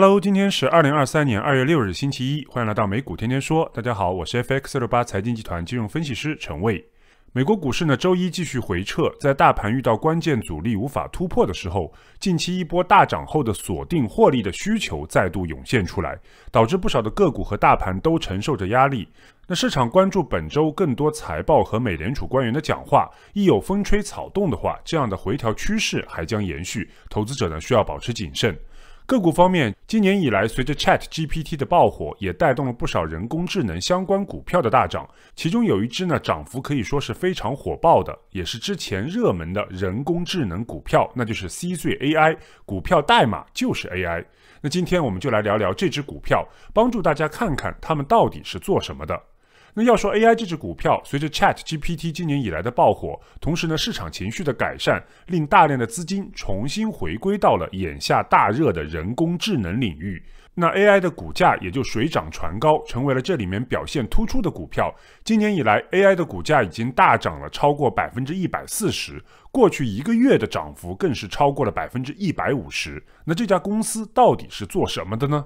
Hello，今天是二零二三年二月六日星期一，欢迎来到美股天天说。大家好，我是 FX 六八财经集团金融分析师陈卫。美国股市呢，周一继续回撤，在大盘遇到关键阻力无法突破的时候，近期一波大涨后的锁定获利的需求再度涌现出来，导致不少的个股和大盘都承受着压力。那市场关注本周更多财报和美联储官员的讲话，一有风吹草动的话，这样的回调趋势还将延续，投资者呢需要保持谨慎。个股方面，今年以来，随着 Chat GPT 的爆火，也带动了不少人工智能相关股票的大涨。其中有一只呢，涨幅可以说是非常火爆的，也是之前热门的人工智能股票，那就是 Czai 股票，代码就是 AI。那今天我们就来聊聊这只股票，帮助大家看看他们到底是做什么的。那要说 AI 这只股票，随着 ChatGPT 今年以来的爆火，同时呢市场情绪的改善，令大量的资金重新回归到了眼下大热的人工智能领域。那 AI 的股价也就水涨船高，成为了这里面表现突出的股票。今年以来，AI 的股价已经大涨了超过百分之一百四十，过去一个月的涨幅更是超过了百分之一百五十。那这家公司到底是做什么的呢？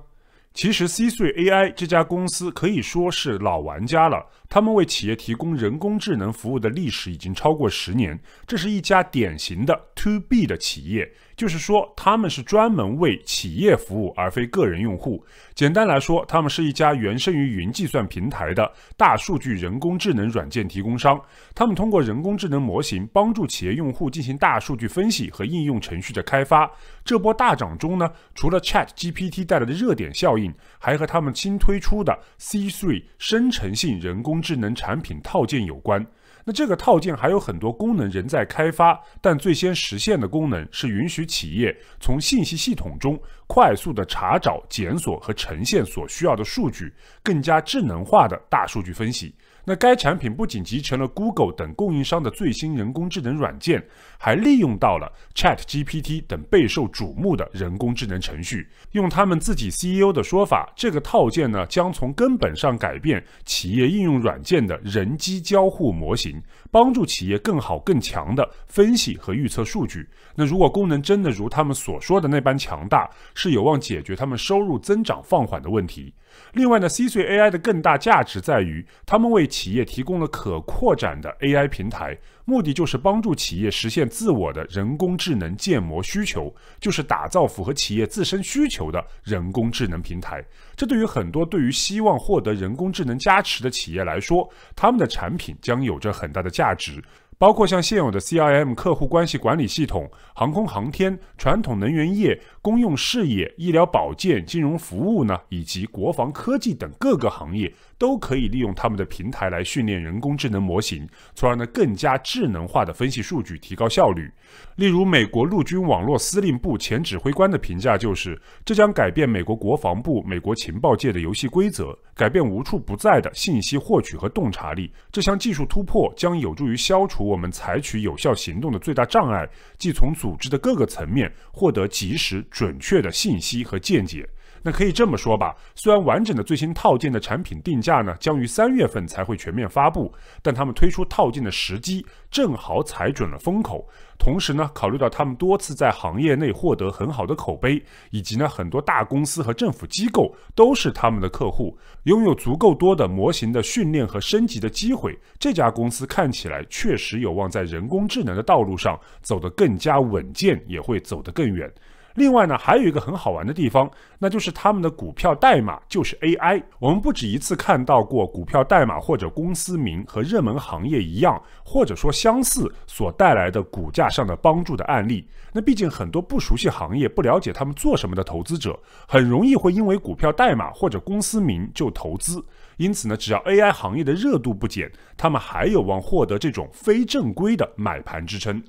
其实，C3AI 这家公司可以说是老玩家了。他们为企业提供人工智能服务的历史已经超过十年。这是一家典型的 To B 的企业，就是说他们是专门为企业服务，而非个人用户。简单来说，他们是一家原生于云计算平台的大数据人工智能软件提供商。他们通过人工智能模型帮助企业用户进行大数据分析和应用程序的开发。这波大涨中呢，除了 Chat GPT 带来的热点效应，还和他们新推出的 C3 生成性人工。智能产品套件有关，那这个套件还有很多功能仍在开发，但最先实现的功能是允许企业从信息系统中。快速的查找、检索和呈现所需要的数据，更加智能化的大数据分析。那该产品不仅集成了 Google 等供应商的最新人工智能软件，还利用到了 ChatGPT 等备受瞩目的人工智能程序。用他们自己 CEO 的说法，这个套件呢将从根本上改变企业应用软件的人机交互模型，帮助企业更好、更强的分析和预测数据。那如果功能真的如他们所说的那般强大？是有望解决他们收入增长放缓的问题。另外呢，C c AI 的更大价值在于，他们为企业提供了可扩展的 AI 平台，目的就是帮助企业实现自我的人工智能建模需求，就是打造符合企业自身需求的人工智能平台。这对于很多对于希望获得人工智能加持的企业来说，他们的产品将有着很大的价值。包括像现有的 CRM 客户关系管理系统、航空航天、传统能源业、公用事业、医疗保健、金融服务呢，以及国防科技等各个行业，都可以利用他们的平台来训练人工智能模型，从而呢更加智能化的分析数据，提高效率。例如，美国陆军网络司令部前指挥官的评价就是：这将改变美国国防部、美国情报界的游戏规则，改变无处不在的信息获取和洞察力。这项技术突破将有助于消除。我们采取有效行动的最大障碍，即从组织的各个层面获得及时、准确的信息和见解。那可以这么说吧，虽然完整的最新套件的产品定价呢将于三月份才会全面发布，但他们推出套件的时机正好踩准了风口。同时呢，考虑到他们多次在行业内获得很好的口碑，以及呢很多大公司和政府机构都是他们的客户，拥有足够多的模型的训练和升级的机会，这家公司看起来确实有望在人工智能的道路上走得更加稳健，也会走得更远。另外呢，还有一个很好玩的地方，那就是他们的股票代码就是 AI。我们不止一次看到过股票代码或者公司名和热门行业一样，或者说相似所带来的股价上的帮助的案例。那毕竟很多不熟悉行业、不了解他们做什么的投资者，很容易会因为股票代码或者公司名就投资。因此呢，只要 AI 行业的热度不减，他们还有望获得这种非正规的买盘支撑。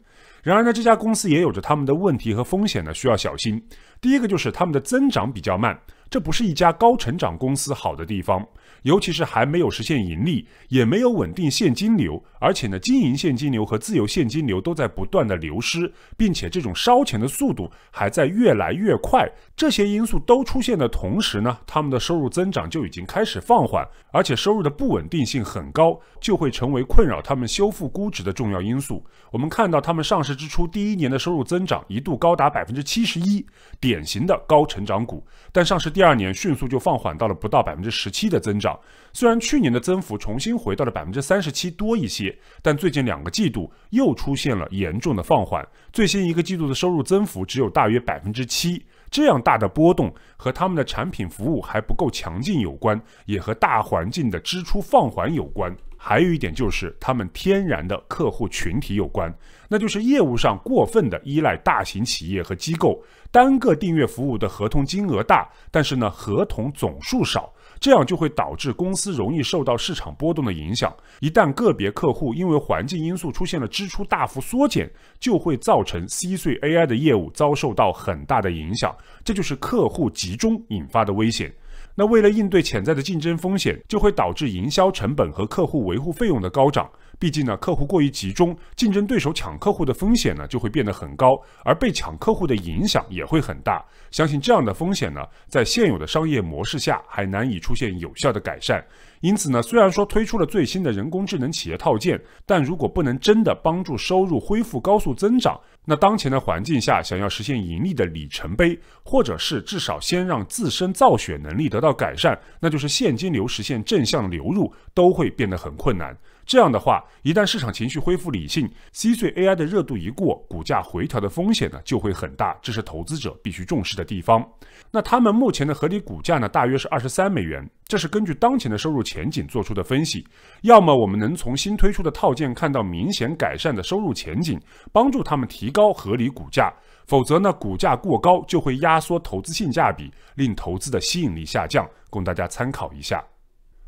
然而呢，这家公司也有着他们的问题和风险呢，需要小心。第一个就是他们的增长比较慢，这不是一家高成长公司好的地方。尤其是还没有实现盈利，也没有稳定现金流，而且呢，经营现金流和自由现金流都在不断的流失，并且这种烧钱的速度还在越来越快。这些因素都出现的同时呢，他们的收入增长就已经开始放缓，而且收入的不稳定性很高，就会成为困扰他们修复估值的重要因素。我们看到他们上市之初第一年的收入增长一度高达百分之七十一，典型的高成长股，但上市第二年迅速就放缓到了不到百分之十七的增长。虽然去年的增幅重新回到了百分之三十七多一些，但最近两个季度又出现了严重的放缓。最新一个季度的收入增幅只有大约百分之七，这样大的波动和他们的产品服务还不够强劲有关，也和大环境的支出放缓有关。还有一点就是他们天然的客户群体有关，那就是业务上过分的依赖大型企业和机构，单个订阅服务的合同金额大，但是呢合同总数少。这样就会导致公司容易受到市场波动的影响。一旦个别客户因为环境因素出现了支出大幅缩减，就会造成 C 碎 AI 的业务遭受到很大的影响。这就是客户集中引发的危险。那为了应对潜在的竞争风险，就会导致营销成本和客户维护费用的高涨。毕竟呢，客户过于集中，竞争对手抢客户的风险呢就会变得很高，而被抢客户的影响也会很大。相信这样的风险呢，在现有的商业模式下还难以出现有效的改善。因此呢，虽然说推出了最新的人工智能企业套件，但如果不能真的帮助收入恢复高速增长，那当前的环境下，想要实现盈利的里程碑，或者是至少先让自身造血能力得到改善，那就是现金流实现正向流入，都会变得很困难。这样的话，一旦市场情绪恢复理性，C 端 AI 的热度一过，股价回调的风险呢就会很大，这是投资者必须重视的地方。那他们目前的合理股价呢，大约是二十三美元，这是根据当前的收入前景做出的分析。要么我们能从新推出的套件看到明显改善的收入前景，帮助他们提高合理股价；否则呢，股价过高就会压缩投资性价比，令投资的吸引力下降。供大家参考一下。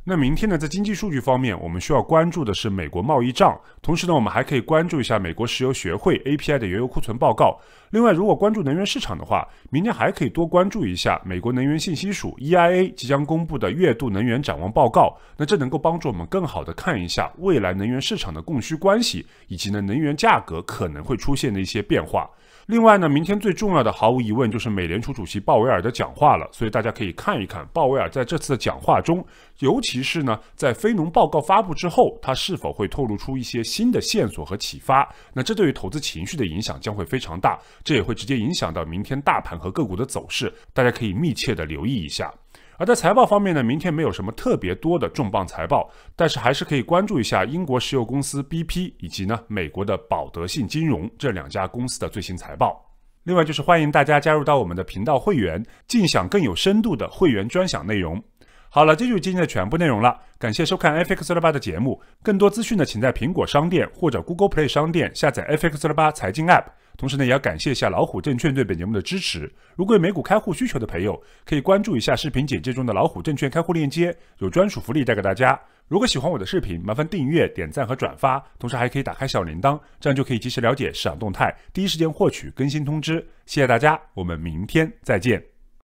那明天呢，在经济数据方面，我们需要关注的是美国贸易账，同时呢，我们还可以关注一下美国石油学会 API 的原油库存报告。另外，如果关注能源市场的话，明天还可以多关注一下美国能源信息署 EIA 即将公布的月度能源展望报告。那这能够帮助我们更好的看一下未来能源市场的供需关系，以及呢，能源价格可能会出现的一些变化。另外呢，明天最重要的毫无疑问就是美联储主席鲍威尔的讲话了，所以大家可以看一看鲍威尔在这次的讲话中，尤其是呢在非农报告发布之后，他是否会透露出一些新的线索和启发。那这对于投资情绪的影响将会非常大，这也会直接影响到明天大盘和个股的走势，大家可以密切的留意一下。而在财报方面呢，明天没有什么特别多的重磅财报，但是还是可以关注一下英国石油公司 BP 以及呢美国的保德信金融这两家公司的最新财报。另外就是欢迎大家加入到我们的频道会员，尽享更有深度的会员专享内容。好了，这就是今天的全部内容了。感谢收看 FX 六八的节目，更多资讯呢，请在苹果商店或者 Google Play 商店下载 FX 六八财经 App。同时呢，也要感谢一下老虎证券对本节目的支持。如果有美股开户需求的朋友，可以关注一下视频简介中的老虎证券开户链接，有专属福利带给大家。如果喜欢我的视频，麻烦订阅、点赞和转发，同时还可以打开小铃铛，这样就可以及时了解市场动态，第一时间获取更新通知。谢谢大家，我们明天再见。